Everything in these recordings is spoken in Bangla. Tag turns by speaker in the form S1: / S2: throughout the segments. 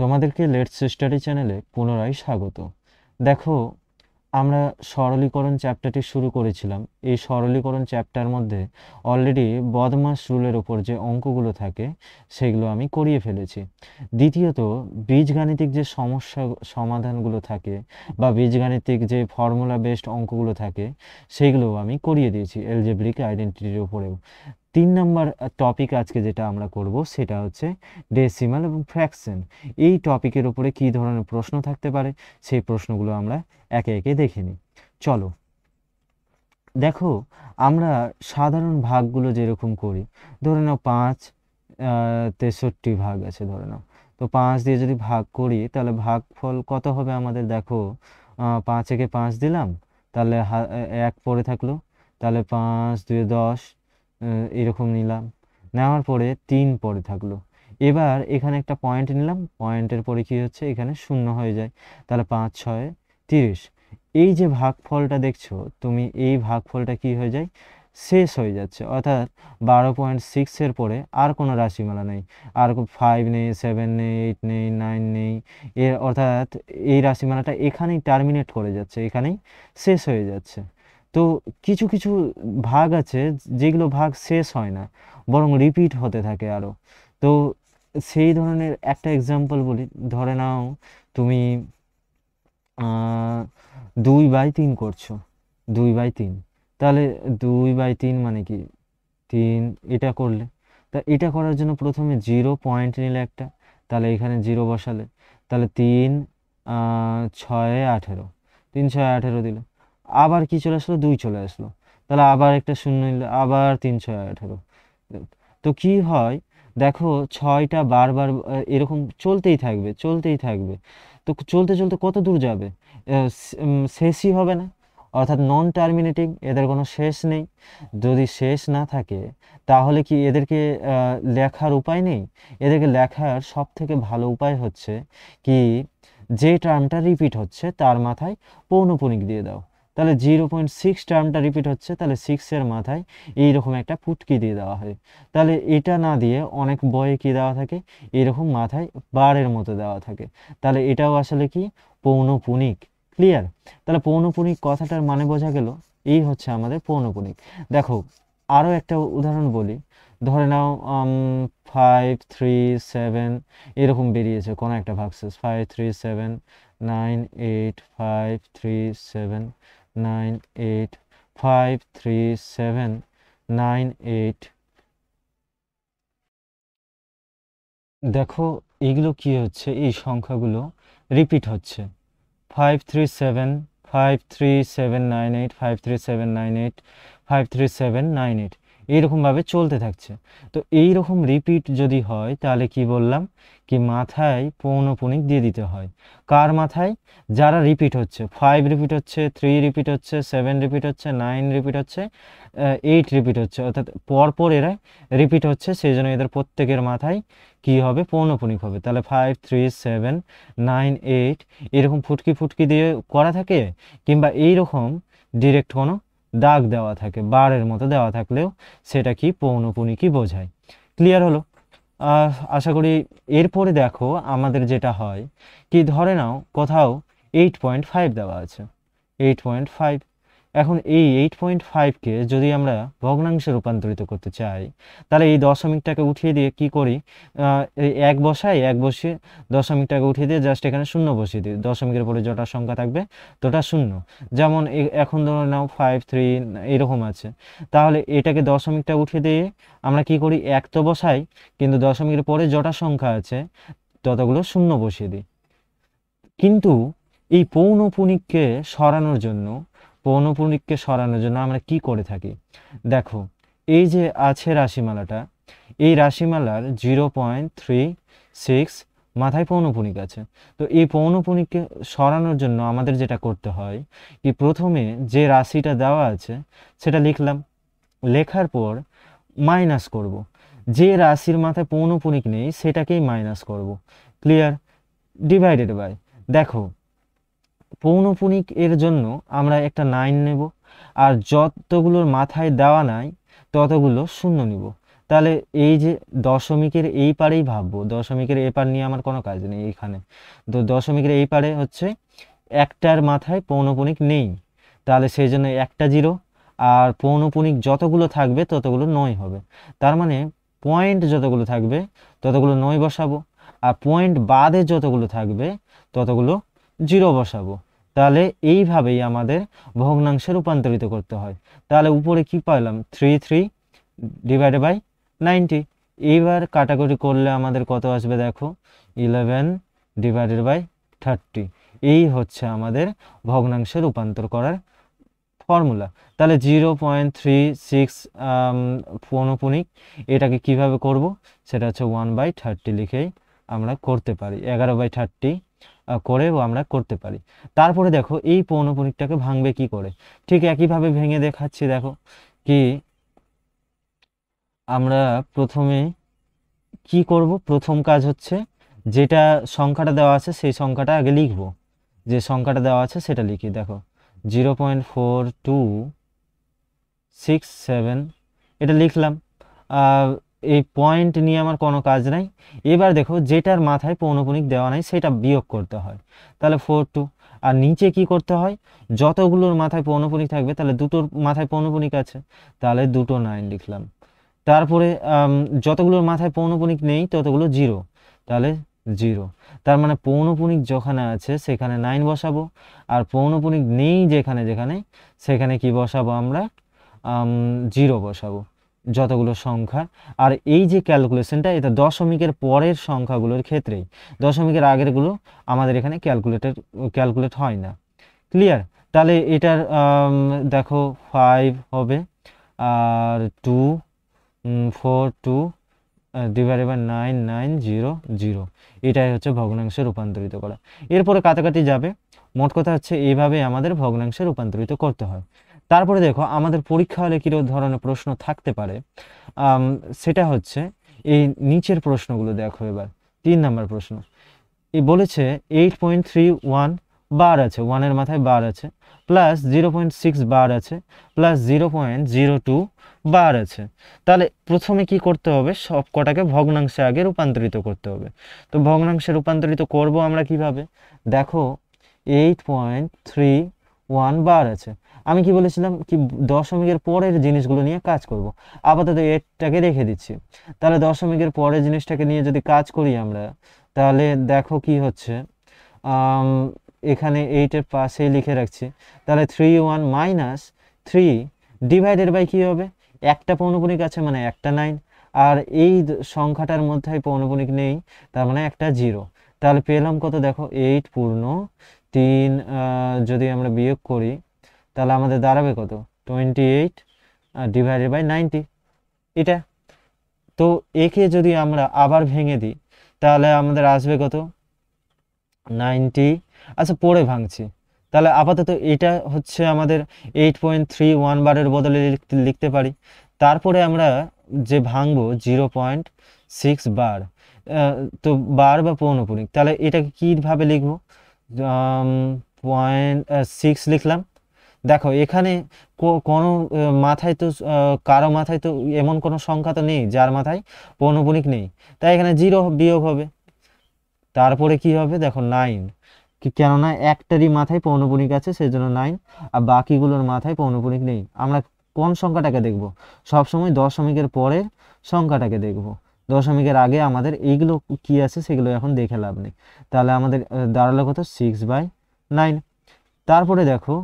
S1: তোমাদেরকে লেট সিস্টারি চ্যানেলে পুনরায় স্বাগত দেখো আমরা সরলীকরণ চ্যাপ্টারটি শুরু করেছিলাম এই সরলীকরণ চ্যাপ্টার মধ্যে অলরেডি বদমাস রুলের ওপর যে অঙ্কগুলো থাকে সেগুলো আমি করিয়ে ফেলেছি দ্বিতীয়ত বীজগাণিতিক যে সমস্যা সমাধানগুলো থাকে বা বীজগাণিতিক যে ফর্মুলা বেসড অঙ্কগুলো থাকে সেইগুলোও আমি করিয়ে দিয়েছি এলজেব্রিক আইডেন্টিটির ওপরেও তিন নম্বর টপিক আজকে যেটা আমরা করব সেটা হচ্ছে ডেসিমাল এবং ফ্র্যাকশন এই টপিকের ওপরে কি ধরনের প্রশ্ন থাকতে পারে সেই প্রশ্নগুলো আমরা একে একে দেখে নিই চলো দেখো আমরা সাধারণ ভাগগুলো যেরকম করি ধরে নাও পাঁচ তেষট্টি ভাগ আছে ধরে নাও তো পাঁচ দিয়ে যদি ভাগ করি তাহলে ভাগ ফল কত হবে আমাদের দেখো পাঁচ একে পাঁচ দিলাম তাহলে এক পরে থাকলো তাহলে পাঁচ দুয়ে দশ এরকম নিলাম নেওয়ার পরে তিন পরে থাকলো এবার এখানে একটা পয়েন্ট নিলাম পয়েন্টের পরে কী হচ্ছে এখানে শূন্য হয়ে যায় তাহলে পাঁচ ছয় তিরিশ এই যে ভাগফলটা দেখছো তুমি এই ভাগফলটা কি হয়ে যায় শেষ হয়ে যাচ্ছে অর্থাৎ বারো পয়েন্ট সিক্সের পরে আর কোনো রাশিমালা নেই আর ফাইভ নেই সেভেন নেই এইট নেই নাইন নেই এর অর্থাৎ এই রাশিমালাটা এখানেই টার্মিনেট করে যাচ্ছে এখানেই শেষ হয়ে যাচ্ছে তো কিছু কিছু ভাগ আছে যেগুলো ভাগ শেষ হয় না বরং রিপিট হতে থাকে আরও তো সেই ধরনের একটা এক্সাম্পল বলি ধরে নাও তুমি দুই বাই তিন করছো দুই বাই তিন তাহলে দুই বাই তিন মানে কি তিন এটা করলে তা এটা করার জন্য প্রথমে জিরো পয়েন্ট নিলে একটা তাহলে এখানে জিরো বসালে তাহলে তিন ছয় আঠেরো তিন ছয় আঠেরো দিলে আবার কি চলে আসলো দুই চলে আসলো তাহলে আবার একটা শূন্য আবার তিন ছয় আঠেরো তো কি হয় দেখো ছয়টা বারবার এরকম চলতেই থাকবে চলতেই থাকবে তো চলতে চলতে কত দূর যাবে শেষই হবে না অর্থাৎ নন টার্মিনেটিং এদের কোনো শেষ নেই যদি শেষ না থাকে তাহলে কি এদেরকে লেখার উপায় নেই এদেরকে লেখার সব থেকে ভালো উপায় হচ্ছে কি যে টার্মটা রিপিট হচ্ছে তার মাথায় পৌনপুনিক দিয়ে দাও তাহলে জিরো পয়েন্ট সিক্স টার্মটা রিপিট হচ্ছে তাহলে সিক্সের মাথায় এইরকম একটা পুটকি দিয়ে দেওয়া হয় তাহলে এটা না দিয়ে অনেক বয়ে কি দেওয়া থাকে এরকম মাথায় বারের মতো দেওয়া থাকে তাহলে এটাও আসলে কি পৌনপুনিক ক্লিয়ার তাহলে পৌনপুনিক কথাটার মানে বোঝা গেল এই হচ্ছে আমাদের পৌনপুনিক দেখো আরও একটা উদাহরণ বলি ধরে নাও ফাইভ থ্রি সেভেন এরকম বেরিয়েছে কোনো একটা ভাগসেস five three seven nine eight five three seven nine eight five three seven nine eight দেখো এগুলো কি হচ্ছে এই সংখ্যাগুলো রিপিট হচ্ছে five three seven five three seven nine eight five three seven nine eight five three seven nine eight এইরকমভাবে চলতে থাকছে তো এই রকম রিপিট যদি হয় তাহলে কি বললাম কি মাথায় পৌনপুনিক দিয়ে দিতে হয় কার মাথায় যারা রিপিট হচ্ছে ফাইভ রিপিট হচ্ছে থ্রি রিপিট হচ্ছে সেভেন রিপিট হচ্ছে নাইন রিপিট হচ্ছে এইট রিপিট হচ্ছে অর্থাৎ পরপর এরা রিপিট হচ্ছে সেই জন্য এদের প্রত্যেকের মাথায় কি হবে পৌনপুনিক হবে তাহলে five three seven nine eight এরকম ফুটকি ফুটকি দিয়ে করা থাকে কিংবা এই রকম ডিরেক্ট কোনো দাগ দেওয়া থাকে বারের মতো দেওয়া থাকলেও সেটা কি পৌনপুনিকই বোঝায় ক্লিয়ার হলো আশা করি এরপরে দেখো আমাদের যেটা হয় কি ধরে নাও কোথাও এইট পয়েন্ট ফাইভ দেওয়া আছে এইট পয়েন্ট ফাইভ এখন এই এইট পয়েন্ট ফাইভকে যদি আমরা ভগ্নাংশে রূপান্তরিত করতে চাই তাহলে এই দশমিকটাকে উঠিয়ে দিয়ে কি করি এক বসাই এক বসিয়ে দশমিকটাকে উঠিয়ে দিয়ে জাস্ট এখানে শূন্য বসিয়ে দিই দশমিকের পরে যটা সংখ্যা থাকবে তোটা শূন্য যেমন এখন ধরে নাও ফাইভ থ্রি এরকম আছে তাহলে এটাকে দশমিকটা উঠিয়ে দিয়ে আমরা কি করি এক তো বসাই কিন্তু দশমিকের পরে যটা সংখ্যা আছে ততগুলো শূন্য বসিয়ে দিই কিন্তু এই পৌনপুনিককে সরানোর জন্য পৌনপুনিককে সরানোর জন্য আমরা কি করে থাকি দেখো এই যে আছে রাশিমালাটা এই রাশিমালার জিরো পয়েন্ট থ্রি সিক্স মাথায় পৌনপুনিক আছে তো এই পৌনপুনিককে সরানোর জন্য আমাদের যেটা করতে হয় কি প্রথমে যে রাশিটা দেওয়া আছে সেটা লিখলাম লেখার পর মাইনাস করব। যে রাশির মাথায় পৌনপুনিক নেই সেটাকেই মাইনাস করব। ক্লিয়ার ডিভাইডেড বাই দেখো পৌনপুনিক এর জন্য আমরা একটা নাইন নেব আর যতগুলোর মাথায় দেওয়া নাই ততগুলো শূন্য নিব তাহলে এই যে দশমিকের এই পারেই ভাববো দশমিকের এ পার নিয়ে আমার কোনো কাজ নেই এইখানে তো দশমিকের এই পারে হচ্ছে একটার মাথায় পৌনপুনিক নেই তাহলে সেই জন্য একটা জিরো আর পৌনপুনিক যতগুলো থাকবে ততগুলো নয় হবে তার মানে পয়েন্ট যতগুলো থাকবে ততগুলো নয় বসাবো আর পয়েন্ট বাদে যতগুলো থাকবে ততগুলো জিরো বসাবো তাহলে এইভাবেই আমাদের ভগ্নাংশে রূপান্তরিত করতে হয় তাহলে উপরে কি পাইলাম three three divided by ninety এইবার কাটাকুটি করলে আমাদের কত আসবে দেখো ইলেভেন ডিভাইডেড বাই থার্টি এই হচ্ছে আমাদের ভগ্নাংশে রূপান্তর করার ফর্মুলা তাহলে জিরো পয়েন্ট থ্রি সিক্স পনপনিক এটাকে কিভাবে করব সেটা হচ্ছে ওয়ান বাই থার্টি লিখেই আমরা করতে পারি এগারো বাই থার্টি করেও আমরা করতে পারি তারপরে দেখো এই পৌনপুনিকটাকে ভাঙবে কি করে ঠিক একইভাবে ভেঙে দেখাচ্ছি দেখো কি আমরা প্রথমে কি করব প্রথম কাজ হচ্ছে যেটা সংখ্যাটা দেওয়া আছে সেই সংখ্যাটা আগে লিখব যে সংখ্যাটা দেওয়া আছে সেটা লিখি দেখো zero point four two six seven এটা লিখলাম এই পয়েন্ট নিয়ে আমার কোনো কাজ নাই এবার দেখো যেটার মাথায় পৌনপুনিক দেওয়া নাই সেটা বিয়োগ করতে হয় তাহলে ফোর টু আর নিচে কি করতে হয় যতগুলোর মাথায় পৌনপুনিক থাকবে তাহলে দুটোর মাথায় পৌনপুনিক আছে তাহলে দুটো নাইন লিখলাম তারপরে যতগুলোর মাথায় পৌনপুনিক নেই ততগুলো জিরো তাহলে জিরো তার মানে পৌনপুনিক যেখানে আছে সেখানে নাইন বসাবো আর পৌনপুনিক নেই যেখানে যেখানে সেখানে কি বসাবো আমরা জিরো বসাবো যতগুলো সংখ্যা আর এই যে ক্যালকুলেশনটা এটা দশমিকের পরের সংখ্যাগুলোর ক্ষেত্রেই দশমিকের আগেরগুলো আমাদের এখানে ক্যালকুলেটেড ক্যালকুলেট হয় না ক্লিয়ার তাহলে এটার দেখো ফাইভ হবে আর two four two divide by nine nine zero zero এটাই হচ্ছে ভগ্নাংশে রূপান্তরিত করা এরপরে কাটাকাটি যাবে মোট কথা হচ্ছে এইভাবে আমাদের ভগ্নাংশে রূপান্তরিত করতে হয় তারপরে দেখো আমাদের পরীক্ষা হলে কীরকম ধরনের প্রশ্ন থাকতে পারে সেটা হচ্ছে এই নিচের প্রশ্নগুলো দেখো এবার তিন নম্বর প্রশ্ন এই বলেছে এইট পয়েন্ট থ্রি ওয়ান বার আছে ওয়ানের মাথায় বার আছে প্লাস জিরো পয়েন্ট সিক্স বার আছে plus zero point zero two বার আছে তাহলে প্রথমে কি করতে হবে সব কটাকে ভগ্নাংশে আগে রূপান্তরিত করতে হবে তো ভগ্নাংশে রূপান্তরিত করব আমরা কিভাবে দেখো এইট পয়েন্ট থ্রি ওয়ান বার আছে আমি কি বলেছিলাম কি দশমিকের পরের জিনিসগুলো নিয়ে কাজ করব। আপাতত এরটাকে রেখে দিচ্ছি তাহলে দশমিকের পরের জিনিসটাকে নিয়ে যদি কাজ করি আমরা তাহলে দেখো কি হচ্ছে এখানে এইটের পাশেই লিখে রাখছি তাহলে three one minus three divided by কী হবে একটা পৌনপুনিক আছে মানে একটা নাইন আর এই সংখ্যাটার মধ্যে পৌনপুনিক নেই তার মানে একটা জিরো তাহলে পেলাম কত দেখো এইট পূর্ণ তিন যদি আমরা বিয়োগ করি তাহলে আমাদের দাঁড়াবে কত twenty eight divided by ninety এটা তো একে যদি আমরা আবার ভেঙে দিই তাহলে আমাদের আসবে কত নাইনটি আচ্ছা পড়ে ভাঙছি তাহলে আপাতত এটা হচ্ছে আমাদের এইট পয়েন্ট থ্রি ওয়ান বারের বদলে লিখতে পারি তারপরে আমরা যে ভাঙবো জিরো পয়েন্ট সিক্স বার তো বার বা পৌনপুনিক তাহলে এটাকে কীভাবে লিখবো পয়েন্ট সিক্স লিখলাম দেখো এখানে কোনো মাথায় তো কারো মাথায় তো এমন কোনো সংখ্যা তো নেই যার মাথায় পৌনপুণিক নেই তাই এখানে জিরো বিয়োগ হবে তারপরে কি হবে দেখো নাইন কেননা একটারই মাথায় পৌনপুনিক আছে সেই জন্য নাইন আর বাকিগুলোর মাথায় পৌনপুণিক নেই আমরা কোন সংখ্যাটাকে দেখব সবসময় দশমিকের পরের সংখ্যাটাকে দেখব দশমিকের আগে আমাদের এইগুলো কি আছে সেগুলো এখন দেখে লাভ নেই তাহলে আমাদের দাঁড়ালো কত সিক্স বাই নাইন তারপরে দেখো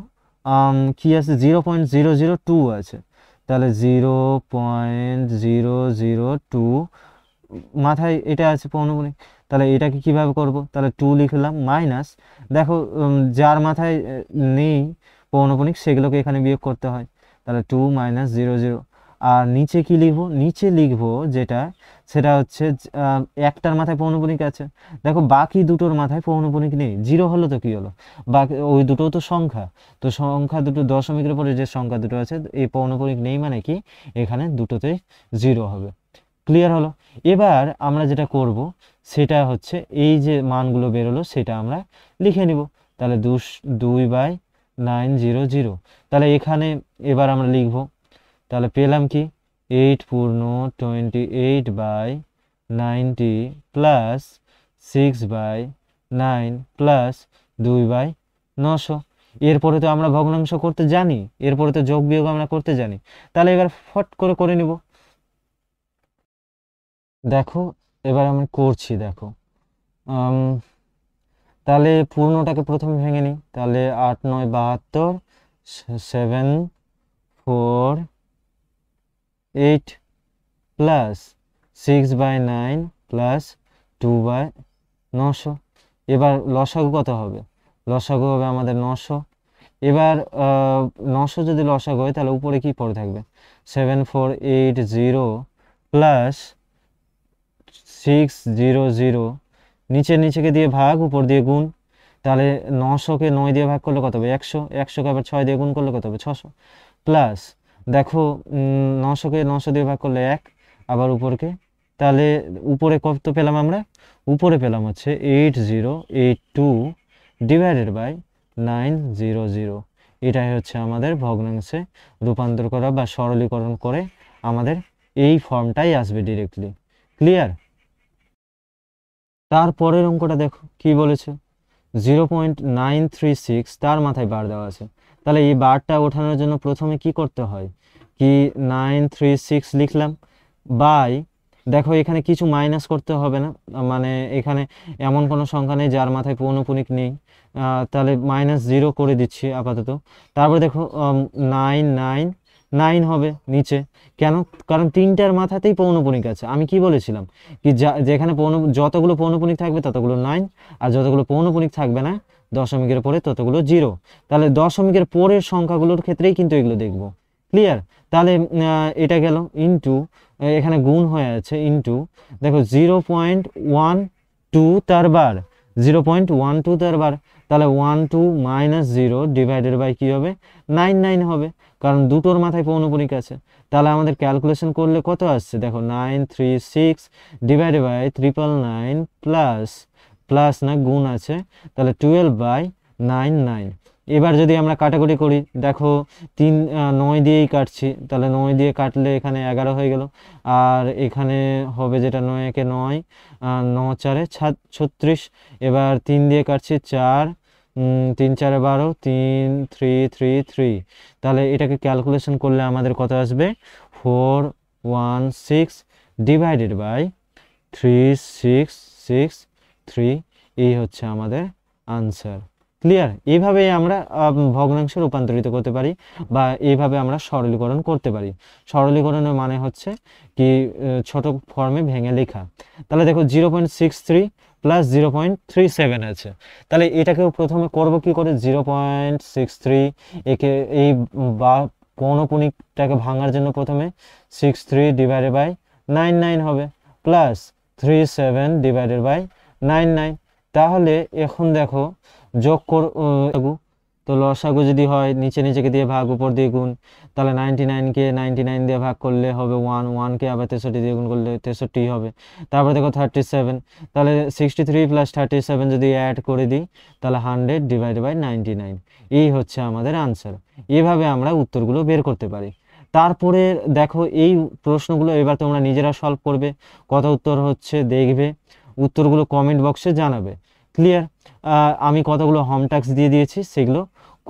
S1: কি আছে zero point zero zero two আছে তাহলে zero point zero zero two মাথায় এটা আছে পৌনপুনিক তাহলে এটাকে কিভাবে করব তাহলে টু লিখলাম মাইনাস দেখো যার মাথায় নেই পৌনপণিক সেগুলোকে এখানে বিয়োগ করতে হয় তাহলে টু মাইনাস জিরো জিরো আর নিচে কি লিখবো নিচে লিখবো যেটা সেটা হচ্ছে একটার মাথায় পৌনপণিক আছে দেখো বাকি দুটোর মাথায় পৌনপুনিক নেই জিরো হলো তো কি হলো বাকি ওই দুটো তো সংখ্যা তো সংখ্যা দুটো দশমিকের পরে যে সংখ্যা দুটো আছে এই পৌনপণিক নেই মানে কি এখানে দুটোতে জিরো হবে ক্লিয়ার হলো এবার আমরা যেটা করব সেটা হচ্ছে এই যে মানগুলো বেরোলো সেটা আমরা লিখে নিব তাহলে দুই বাই নাইন জিরো জিরো তাহলে এখানে এবার আমরা লিখবো তাহলে পেলাম কি এইট পূর্ণ twenty eight by ninety plus six by nine plus দুই বাই নশো এরপরে তো আমরা ভগ্নাংশ করতে জানি এরপরে তো যোগ বিয়োগ আমরা করতে জানি তাহলে এবার ফট করে করে নিব দেখো এবার আমি করছি দেখো তাহলে পূর্ণটাকে প্রথমে ভেঙে নিই তাহলে আট নয় বাহাত্তর seven four eight plus six by nine plus two by নশো এবার লসাগু কত হবে লসাগু হবে আমাদের নশো এবার নশো যদি লসাগু হয় তাহলে উপরে কি পড়ে থাকবে seven four eight zero plus six zero zero নিচে নিচেকে দিয়ে ভাগ উপর দিয়ে গুণ তাহলে নশোকে নয় দিয়ে ভাগ করলে কত হবে একশো একশোকে আবার ছয় দিয়ে গুণ করলে কত হবে ছশো প্লাস দেখো নশোকে নশো দিয়ে ভাগ করলে এক আবার উপরকে তাহলে উপরে কত পেলাম আমরা উপরে পেলাম হচ্ছে eight zero eight two divided by nine zero zero এটাই হচ্ছে আমাদের ভগ্নাংশে রূপান্তর করা বা সরলীকরণ করে আমাদের এই ফর্মটাই আসবে ডিরেক্টলি ক্লিয়ার তারপরের অঙ্কটা দেখো কি বলেছে zero point nine three six তার মাথায় বার দেওয়া আছে তাহলে এই বারটা ওঠানোর জন্য প্রথমে কি করতে হয় কি নাইন থ্রি সিক্স লিখলাম বাই দেখো এখানে কিছু মাইনাস করতে হবে না মানে এখানে এমন কোনো সংখ্যা নেই যার মাথায় পৌনপুনিক নেই তাহলে মাইনাস জিরো করে দিচ্ছি আপাতত তারপরে দেখো নাইন নাইন নাইন হবে নিচে কেন কারণ তিনটার মাথাতেই পৌনপুনিক আছে আমি কি বলেছিলাম কি যা যেখানে পৌন যতগুলো পৌনপুনিক থাকবে ততগুলো নাইন আর যতগুলো পৌনপুনিক থাকবে না দশমিকের পরে ততগুলো জিরো তাহলে দশমিকের পরের সংখ্যাগুলোর ক্ষেত্রেই কিন্তু এগুলো দেখব ক্লিয়ার তাহলে এটা গেল ইনটু এখানে গুণ হয়ে আছে ইনটু দেখো জিরো পয়েন্ট ওয়ান টু তার bar zero point one two তার বার তাহলে one two minus zero divided by কী হবে নাইন নাইন হবে কারণ দুটোর মাথায় পৌনপুনিক আছে তাহলে আমাদের ক্যালকুলেশন করলে কত আসছে দেখো nine three six divided by triple nine plus plus না গুণ আছে তাহলে টুয়েলভ বাই নাইন নাইন এবার যদি আমরা কাটাকুটি করি দেখো তিন নয় দিয়েই কাটছি তাহলে নয় দিয়ে কাটলে এখানে এগারো হয়ে গেল আর এখানে হবে যেটা নয় একে নয় ন চারে ছত্রিশ এবার তিন দিয়ে কাটছি চার তিন চারে বারো তিন থ্রি থ্রি থ্রি তাহলে এটাকে ক্যালকুলেশন করলে আমাদের কত আসবে four one six divided by three six six three এই হচ্ছে আমাদের আনসার ক্লিয়ার এইভাবে আমরা ভগ্নাংশে রূপান্তরিত করতে পারি বা এইভাবে আমরা সরলীকরণ করতে পারি সরলীকরণের মানে হচ্ছে কি ছোট ফর্মে ভেঙে লেখা তাহলে দেখো zero point six three plus zero point three seven আছে তাহলে এটাকেও প্রথমে করব কি করে জিরো পয়েন্ট সিক্স থ্রি একে এই বা পৌনপুণিকটাকে ভাঙার জন্য প্রথমে six three divided by nine nine হবে plus three seven divided by nine nine তাহলে এখন দেখো যোগ কর তো লসাগু যদি হয় নিচে নিচেকে দিয়ে ভাগ উপর দিয়ে গুণ তাহলে নাইনটি নাইনকে নাইনটি নাইন দিয়ে ভাগ করলে হবে ওয়ান ওয়ানকে আবার তেষট্টি দিয়ে গুণ করলে তেষট্টি হবে তারপরে দেখো থার্টি সেভেন তাহলে sixty three plus thirty seven যদি অ্যাড করে দিই তাহলে hundred divide by ninety nine এই হচ্ছে আমাদের আনসার এভাবে আমরা উত্তরগুলো বের করতে পারি তারপরে দেখো এই প্রশ্নগুলো এবার তোমরা নিজেরা সলভ করবে কত উত্তর হচ্ছে দেখবে উত্তরগুলো কমেন্ট বক্সে জানাবে ক্লিয়ার আমি কতগুলো হোম ট্যাক্স দিয়ে দিয়েছি সেগুলো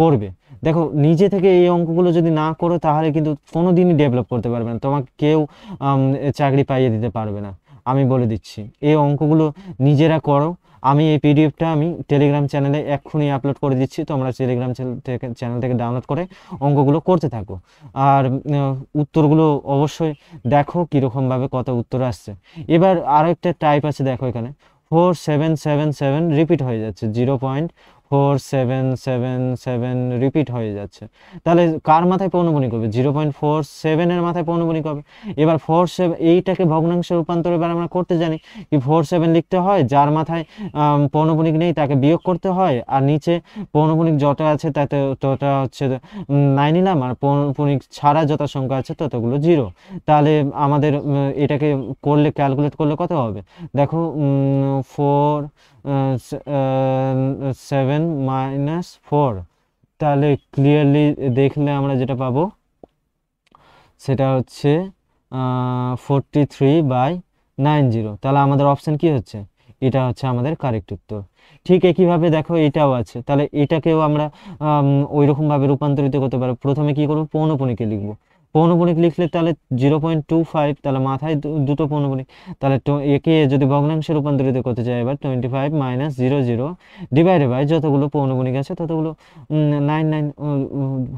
S1: করবে দেখো নিজে থেকে এই অঙ্কগুলো যদি না করো তাহলে কিন্তু কোনো দিনই ডেভেলপ করতে পারবে না তোমাকে কেউ চাকরি পাইয়ে দিতে পারবে না আমি বলে দিচ্ছি এই অঙ্কগুলো নিজেরা করো আমি এই পিডিএফটা আমি টেলিগ্রাম চ্যানেলে এক্ষুনি আপলোড করে দিচ্ছি তোমরা টেলিগ্রাম থেকে চ্যানেল থেকে ডাউনলোড করে অঙ্কগুলো করতে থাকো আর উত্তরগুলো অবশ্যই দেখো কীরকমভাবে কত উত্তর আসছে এবার আরও একটা টাইপ আছে দেখো এখানে four seven seven seven repeat হয়ে যাচ্ছে zero point four seven seven seven repeat হয়ে যাচ্ছে তাহলে কার মাথায় পৌনপুনিক হবে জিরো পয়েন্ট ফোর সেভেনের মাথায় পৌনপুনিক হবে এবার ফোর সেভেন এইটাকে ভগ্নাংশে রূপান্তর এবার আমরা করতে জানি কি ফোর সেভেন লিখতে হয় যার মাথায় পৌনপুনিক নেই তাকে বিয়োগ করতে হয় আর নিচে পৌনপুনিক যত আছে তাতে ততটা হচ্ছে নাই নিলাম আর পৌনপুনিক ছাড়া যত সংখ্যা আছে ততগুলো জিরো তাহলে আমাদের এটাকে করলে ক্যালকুলেট করলে কত হবে দেখো ফোর সেভেন মাইনাস ফোর তাহলে ক্লিয়ারলি দেখলে আমরা যেটা পাবো সেটা হচ্ছে forty three by nine zero তাহলে আমাদের অপশান কি হচ্ছে এটা হচ্ছে আমাদের কারেক্ট উত্তর ঠিক একইভাবে দেখো এটাও আছে তাহলে এটাকেও আমরা ওই রকমভাবে রূপান্তরিত করতে পারবো প্রথমে কি করবো পৌনপনিকে লিখবো পৌনপুণিক লিখলে তাহলে জিরো পয়েন্ট টু ফাইভ তাহলে মাথায় দুটো পৌনপুণিক তাহলে একে যদি ভগ্নাংশে রূপান্তরিত করতে চাই এবার twenty five minus zero zero divide by যতগুলো পৌনপুণিক আছে ততগুলো নাইন নাইন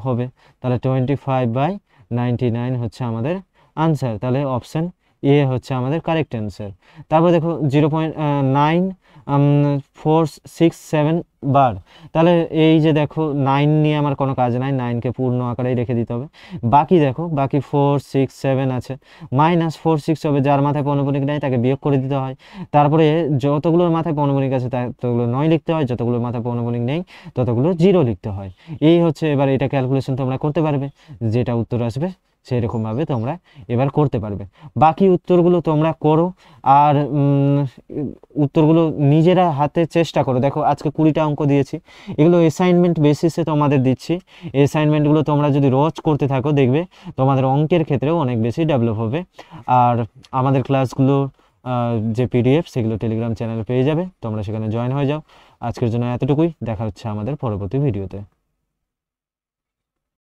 S1: হবে তাহলে twenty five by ninety nine হচ্ছে আমাদের আনসার তাহলে অপশান এ হচ্ছে আমাদের কারেক্ট অ্যান্সার তারপর দেখো zero point nine four six seven bar তাহলে এই যে দেখো নাইন নিয়ে আমার কোনো কাজ নাই নাইনকে পূর্ণ আকারেই রেখে দিতে হবে বাকি দেখো বাকি ফোর সিক্স সেভেন আছে মাইনাস ফোর সিক্স হবে যার মাথায় পৌনপনিক নাই তাকে বিয়োগ করে দিতে হয় তারপরে যতগুলোর মাথায় পৌনপনিক আছে ততগুলো নয় লিখতে হয় যতগুলোর মাথায় পৌনপনিক নেই ততগুলো জিরো লিখতে হয় এই হচ্ছে এবার এটা ক্যালকুলেশন তোমরা করতে পারবে যেটা উত্তর আসবে সেরকমভাবে তোমরা এবার করতে পারবে বাকি উত্তরগুলো তোমরা করো আর উত্তরগুলো নিজেরা হাতে চেষ্টা করো দেখো আজকে কুড়িটা অঙ্ক দিয়েছি এগুলো অ্যাসাইনমেন্ট বেসিসে তোমাদের দিচ্ছি অ্যাসাইনমেন্টগুলো তোমরা যদি রোজ করতে থাকো দেখবে তোমাদের অঙ্কের ক্ষেত্রেও অনেক বেশি ডেভেলপ হবে আর আমাদের ক্লাসগুলো যে পিডিএফ সেগুলো টেলিগ্রাম চ্যানেলে পেয়ে যাবে তোমরা সেখানে জয়েন হয়ে যাও আজকের জন্য এতটুকুই দেখা হচ্ছে আমাদের পরবর্তী ভিডিওতে